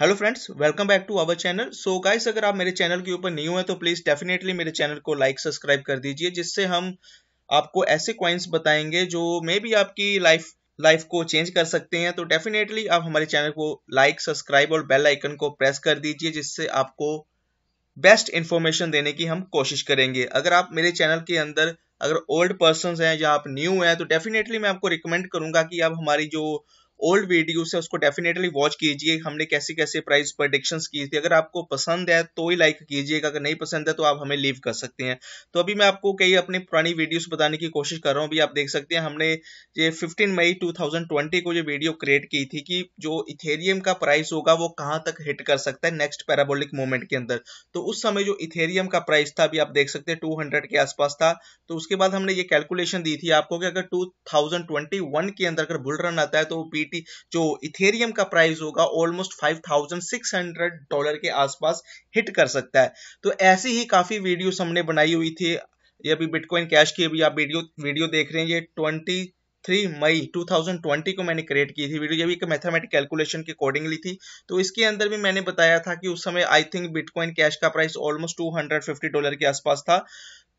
hello friends welcome back to our channel so guys अगर आप मेरे चैनल के ऊपर न्यू है तो प्लीज़ डेफिनेटली मेरे चैनल को लाइक सब्सक्राइब कर दीजिए जिससे हम आपको ऐसे क्वाइंस बताएंगे जो मे भी आपकी लाइफ लाइफ को चेंज कर सकते हैं तो डेफिनेटली आप हमारे चैनल को लाइक सब्सक्राइब और बेल आइकन को प्रेस कर दीजिए जिससे आपको बेस्ट इन्फॉर्मेशन देने की हम कोशिश करेंगे अगर आप मेरे चैनल के अंदर अगर ओल्ड पर्सन हैं या आप न्यू हैं तो डेफिनेटली मैं आपको रिकमेंड करूंगा कि आप हमारी जो ओल्ड वीडियो से उसको डेफिनेटली वॉच कीजिए हमने कैसे कैसे प्राइस प्रडिक्शन की थी अगर आपको पसंद है तो ही लाइक कीजिएगा अगर नहीं पसंद है तो आप हमें लीव कर सकते हैं तो अभी मैं आपको कई अपनी पुरानी वीडियोस बताने की कोशिश कर रहा हूँ अभी आप देख सकते हैं हमने ये 15 मई 2020 को ये वीडियो क्रिएट की थी कि जो इथेरियम का प्राइस होगा वो कहाँ तक हिट कर सकता है नेक्स्ट पैराबोलिक मोमेंट के अंदर तो उस समय जो इथेरियम का प्राइस था अभी आप देख सकते हैं टू के आसपास था तो उसके बाद हमने ये कैलकुलेशन दी थी आपको कि अगर टू के अंदर अगर बुल रन आता है तो पी इथी जो इथेरियम का प्राइस होगा ऑलमोस्ट 5600 डॉलर के आसपास हिट कर सकता है तो ऐसी ही काफी वीडियो हमने बनाई हुई थी ये अभी बिटकॉइन कैश की अभी आप वीडियो वीडियो देख रहे हैं ये ट्वेंटी थ्री मई 2020 को मैंने क्रिएट की थी वीडियो ये भी एक मैथमेटिक कैलकुलेशन के अकॉर्डिंगली थी तो इसके अंदर भी मैंने बताया था कि उस समय आई थिंक बिटकॉइन कैश का प्राइस ऑलमोस्ट 250 डॉलर के आसपास था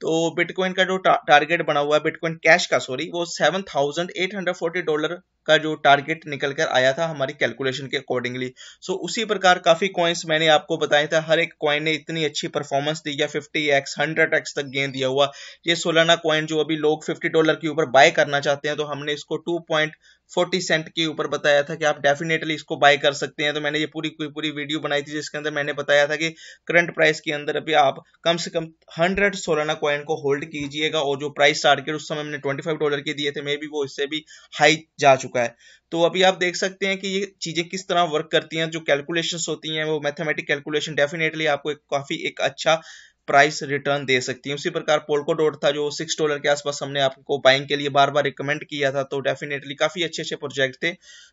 तो बिटकॉइन का जो टारगेट बना हुआ है बिटकॉइन कैश का सॉरी वो 7,840 डॉलर का जो टारगेट निकल कर आया था हमारी कैलकुलेशन के अकॉर्डिंगली सो so, उसी प्रकार काफी कॉइन्स मैंने आपको बताया था हर एक कॉइन ने इतनी अच्छी परफॉर्मेंस दी या 50x 100x तक गेंद दिया हुआ ये सोलाना कॉइन जो अभी लोग 50 डॉलर के ऊपर बाय करना चाहते हैं तो हमने इसको टू पॉइंट फोर्टी सेंट के ऊपर बताया था कि आप डेफिनेटली इसको बाय कर सकते हैं तो मैंने ये पूरी पूरी वीडियो बनाई थी जिसके अंदर मैंने बताया था कि करंट प्राइस के अंदर अभी आप कम से कम हंड्रेड सोलाना कॉइन को होल्ड कीजिएगा और जो प्राइस टारगेट उस समय हमने ट्वेंटी डॉलर के दिए थे मे बी वो इससे भी हाई जा चुका चुका है तो अभी आप देख सकते हैं कि ये चीज़ें किस तरह वर्क करती हैं जो कैलकुलेशंस होती हैं वो मैथमेटिक कैलकुलेशन डेफिनेटली आपको एक काफ़ी एक अच्छा प्राइस रिटर्न दे सकती है उसी प्रकार पोलको डॉट था जो सिक्स डॉलर के आसपास हमने आपको बाइंग के लिए बार बार रिकमेंड किया था तो डेफिनेटली काफी अच्छे अच्छे प्रोजेक्ट थे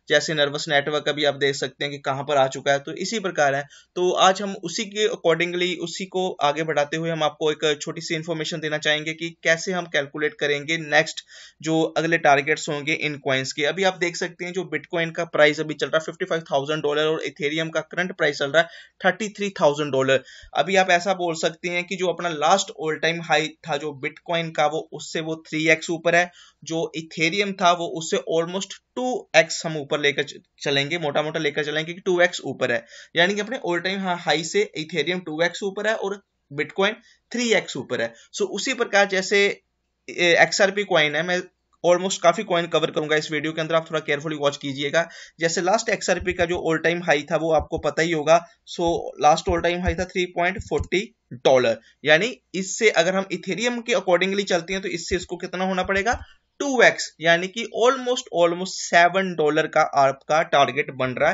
जैसे नर्वस नेटवर्क अभी आप देख सकते हैं कि कहां पर आ चुका है तो इसी प्रकार है तो आज हम उसी के अकॉर्डिंगली उसी को आगे बढ़ाते हुए हम आपको एक छोटी सी इन्फॉर्मेशन देना चाहेंगे कि कैसे हम कैलकुलेट करेंगे नेक्स्ट जो अगले टारगेट्स होंगे इन क्वाइंस के अभी आप देख सकते हैं जो बिटकॉइन का प्राइस अभी चल रहा है फिफ्टी फाइव थाउजेंड डॉलर और इथेरियम का करंट प्राइस चल रहा है थर्टी थ्री थाउजेंड डॉलर अभी आप ऐसा बोल सकते हैं कि जो अपना लास्ट ऑल टाइम हाई था जो बिटकॉइन का वो उससे वो थ्री एक्स ऊपर है जो इथेरियम था वो उससे ऑलमोस्ट टू एक्स हम ऊपर लेकर चलेंगे मोटा मोटा लेकर चलेंगे कि टू एक्स ऊपर है यानी कि अपने ऑल टाइम हाई से इथेरियम टू एक्स ऊपर है और बिटकॉइन थ्री एक्स ऊपर है सो so, उसी प्रकार जैसे एक्सआरपी कॉइन है मैं ऑलमोस्ट काफी कॉइन कवर करूंगा इस वीडियो के अंदर आप थोड़ा केयरफुली वॉच कीजिएगा जैसे लास्ट एक्सआरपी का जो ऑल टाइम हाई था वो आपको पता ही होगा so last all time high था थ्री पॉइंट फोर्टी डॉलर यानी इससे अगर हम इथेरियम के अकॉर्डिंगली चलते हैं तो इससे इसको कितना होना पड़ेगा टू एक्स यानी कि ऑलमोस्ट ऑलमोस्ट सेवन डॉलर का आपका टारगेट बन रहा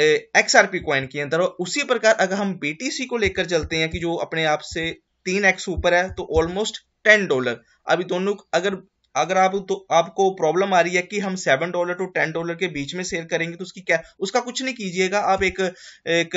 है एक्स आरपी कॉइन के अंदर उसी प्रकार अगर हम बीटीसी को लेकर चलते हैं कि जो अपने आप से तीन एक्स ऊपर है तो ऑलमोस्ट टेन डॉलर अभी दोनों अगर अगर आप तो आपको प्रॉब्लम आ रही है कि हम seven dollar to ten dollar के बीच में सेल करेंगे तो उसकी क्या उसका कुछ नहीं कीजिएगा आप एक एक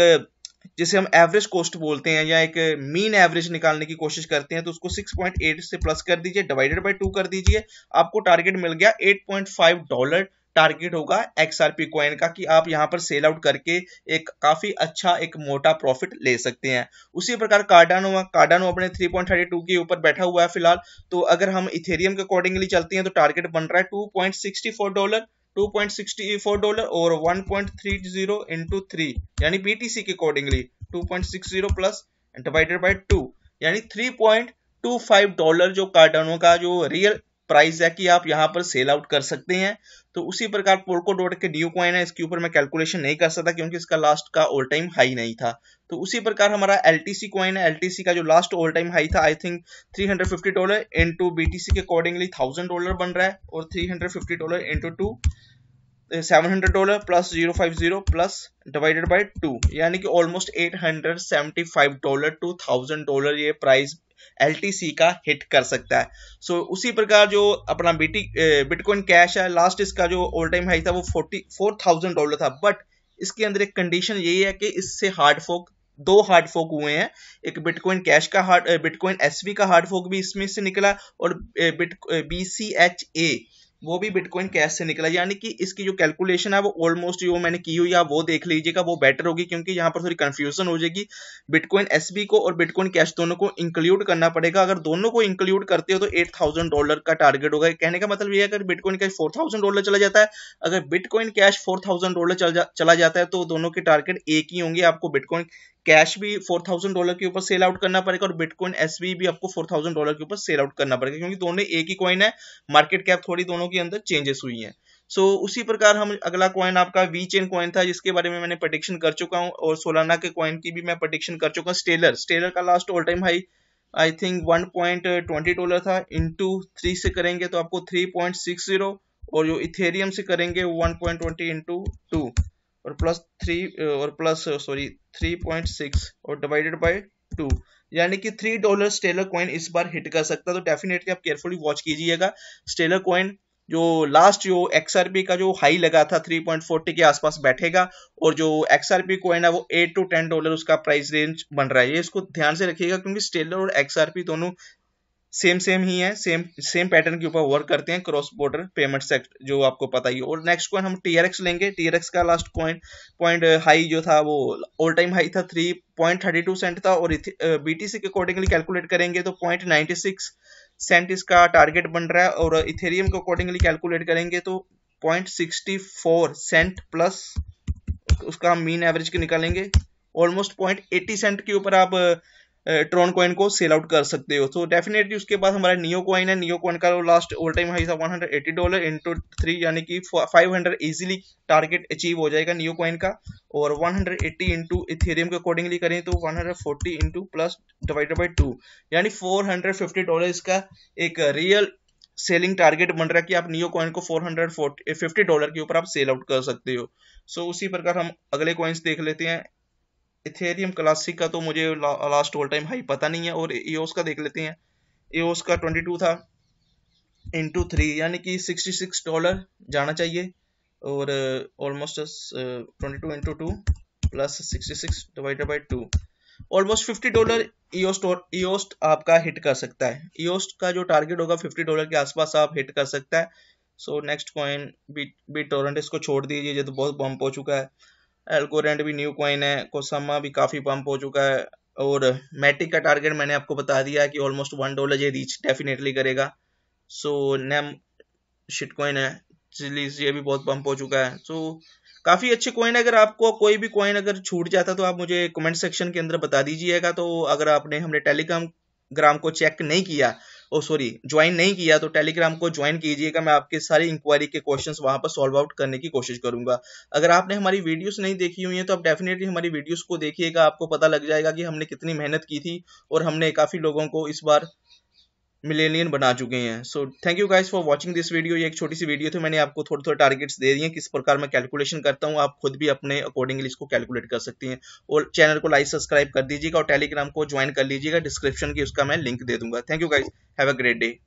जिसे हम एवरेज कॉस्ट बोलते हैं या एक मीन एवरेज निकालने की कोशिश करते हैं तो उसको 6.8 से प्लस कर दीजिए डिवाइडेड बाय टू कर दीजिए आपको टारगेट मिल गया 8.5 डॉलर टारगेट होगा एक्सआरपी कॉइन का कि आप यहाँ पर सेल आउट करके एक काफी अच्छा एक मोटा प्रॉफिट ले सकते हैं उसी प्रकार कार्डानो कार्डानो अपने 3.32 के ऊपर बैठा हुआ है फिलहाल तो अगर हम इथेरियम के अकॉर्डिंगली चलते हैं तो टारगेट बन रहा है 2.64 डॉलर 2.64 डॉलर और 1.30 इनटू 3 यानी बीटीसी के अकॉर्डिंगली 2.60 प्लस डिवाइडेड बाय 2 यानी 3.25 डॉलर जो कार्डानो का जो रियल प्राइस है कि आप यहाँ पर सेल आउट कर सकते हैं तो उसी प्रकार पोर्को डॉट के न्यू कॉइन है इसके ऊपर मैं कैलकुलेशन नहीं कर सकता क्योंकि इसका लास्ट का ऑल टाइम हाई नहीं था तो उसी प्रकार हमारा एल टी कॉइन है एल का जो लास्ट ऑल टाइम हाई था I think 350 dollar into BTC के अकॉर्डिंगली थाउजेंड डॉलर बन रहा है और 350 dollar into two seven hundred dollar plus zero five zero plus divided by two यानी कि almost eight hundred seventy five dollar to thousand dollar ये price L का hit कर सकता है सो so, उसी प्रकार जो अपना बीटी बिटकॉइन कैश है लास्ट इसका जो ऑल टाइम हाई था वो फोर्टी फोर थाउजेंड डॉलर था बट इसके अंदर एक कंडीशन यही है कि इससे हार्ड फोक दो हार्ड फोक हुए हैं एक बिटकॉइन कैश का हार्ड बिटकॉइन एसवी का हार्ड फोक भी इसमें से निकला और bit B C H A वो भी बिटकॉइन कैश से निकला यानी कि इसकी जो कैलकुलेशन है वो ऑलमोस्ट जो मैंने की हुई है वो देख लीजिएगा वो बेटर होगी क्योंकि यहाँ पर थोड़ी कंफ्यूजन हो जाएगी बिटकॉइन एस को और बिटकॉइन कैश दोनों को इंक्लूड करना पड़ेगा अगर दोनों को इंक्लूड करते हो तो एट थाउजेंड डॉलर का टारगेट होगा कहने का मतलब ये है अगर bitcoin cash four thousand dollar चला जाता है अगर bitcoin cash four thousand dollar चला जाता है तो दोनों के टारगेट एक ही होंगे आपको बिटकॉइन कैश भी फोर थाउजेंड डॉलर के ऊपर सेल आउट करना पड़ेगा और बिटकॉइन एस भी आपको फोर थाउजेंड डॉलर के ऊपर सेल आउट करना पड़ेगा क्योंकि दोनों एक ही कॉइन है मार्केट कैप थोड़ी दोनों के अंदर चेंजेस हुई है सो so, उसी प्रकार हम अगला कॉइन आपका वी चेन कॉइन था जिसके बारे में मैंने प्रडिक्शन कर चुका हूँ और सोलाना के कॉइन की भी मैं प्रडिक्शन कर चुका हूँ स्टेलर स्टेलर का last all time high I think one point twenty dollar था इंटू थ्री से करेंगे तो आपको थ्री पॉइंट सिक्स जीरो और जो इथेरियम से करेंगे वन पॉइंट इंटू टू और प्लस थ्री uh, और plus sorry three point six और डिवाइडेड बाय टू यानी कि थ्री डॉलर स्टेलर कॉइन इस बार हिट कर सकता है तो डेफिनेटली आप केयरफुली वॉच कीजिएगा स्टेलर कॉइन जो लास्ट जो एक्सआरपी का जो हाई लगा था 3.40 के आसपास बैठेगा और जो एक्सआरपी कॉइन है वो 8 टू 10 डॉलर उसका प्राइस रेंज बन रहा है ये इसको ध्यान से रखिएगा क्योंकि स्टेलर और एक्सआरपी दोनों सेम सेम ही है सेम सेम पैटर्न के ऊपर वर्क करते हैं क्रॉस बॉर्डर पेमेंट सेक्ट जो आपको पता ही और नेक्स्ट कॉइन हम टीआरएक्स लेंगे टीआरएक्स का लास्ट कॉइन पॉइंट हाई जो था वो ऑल टाइम हाई था three point thirty two cent था और बीटीसी uh, के अकॉर्डिंगली कैलकुलेट करेंगे तो पॉइंट नाइनटी सिक्स सेंट इसका टारगेट बन रहा है और इथेरियम के अकॉर्डिंगली कैलकुलेट करेंगे तो point sixty four cent plus उसका मीन एवरेज के निकालेंगे ऑलमोस्ट पॉइंट एटी सेंट के ऊपर आप uh, ट्रॉन कॉइन को सेल आउट कर सकते हो तो डेफिनेटली उसके बाद हमारा नियो कॉइन है नियो कॉइन का लास्ट ओल टाइम हाई था 180 डॉलर इंटू थ्री यानी कि 500 इजीली टारगेट अचीव हो जाएगा नियो कॉइन का और 180 इंटू इथेरियम के अकॉर्डिंगली करें तो 140 into plus divided by two यानी 450 डॉलर इसका एक रियल सेलिंग टारगेट बन रहा है कि आप नियो कॉइन को 450 डॉलर के ऊपर आप सेल आउट कर सकते हो सो so, उसी प्रकार हम अगले कॉइन्स देख लेते हैं इथेरियम क्लासिक का तो मुझे ला, लास्ट ऑल टाइम हाई पता नहीं है और ईओस e का देख लेते हैं ईओस e का 22 था इंटू थ्री यानी कि 66 डॉलर जाना चाहिए और almost twenty two into two plus sixty six divided by two almost fifty dollar ईओस्ट और ईओस्ट आपका हिट कर सकता है ईओस्ट e का जो टारगेट होगा फिफ्टी डॉलर के आसपास आप हिट कर सकता है so next coin B B torrent इसको छोड़ दीजिए ये तो बहुत बम्प हो चुका है एल्कोरेंट भी न्यू क्वाइन है कोसमा भी काफ़ी पंप हो चुका है और मैटिक का टारगेट मैंने आपको बता दिया कि ऑलमोस्ट वन डॉलर ये रीच डेफिनेटली करेगा सो नेम शिट कॉइन है चिलीज ये भी बहुत पंप हो चुका है सो काफ़ी अच्छे कॉइन अगर आपको कोई भी कॉइन अगर छूट जाता तो आप मुझे कमेंट सेक्शन के अंदर बता दीजिएगा तो अगर आपने हमने टेलीग्राम ग्राम को चेक नहीं किया और सॉरी ज्वाइन नहीं किया तो टेलीग्राम को ज्वाइन कीजिएगा मैं आपके सारी इंक्वायरी के क्वेश्चन वहां पर सॉल्व आउट करने की कोशिश करूंगा अगर आपने हमारी वीडियोस नहीं देखी हुई है तो आप डेफिनेटली हमारी वीडियोस को देखिएगा आपको पता लग जाएगा कि हमने कितनी मेहनत की थी और हमने काफ़ी लोगों को इस बार मिलेनियन बना चुके हैं so thank you guys for watching this video ये एक छोटी सी वीडियो थी मैंने आपको थोड़े थोड़े टारगेट्स दे दिए किस प्रकार मैं कैलकुलेशन करता हूँ आप खुद भी अपने अकॉर्डिंगली इसको कैलकुलेट कर सकती हैं और चैनल को लाइक सब्सक्राइब कर दीजिएगा और टेलीग्राम को ज्वाइन कर लीजिएगा डिस्क्रिप्शन की उसका मैं लिंक दे दूंगा thank you guys have a great day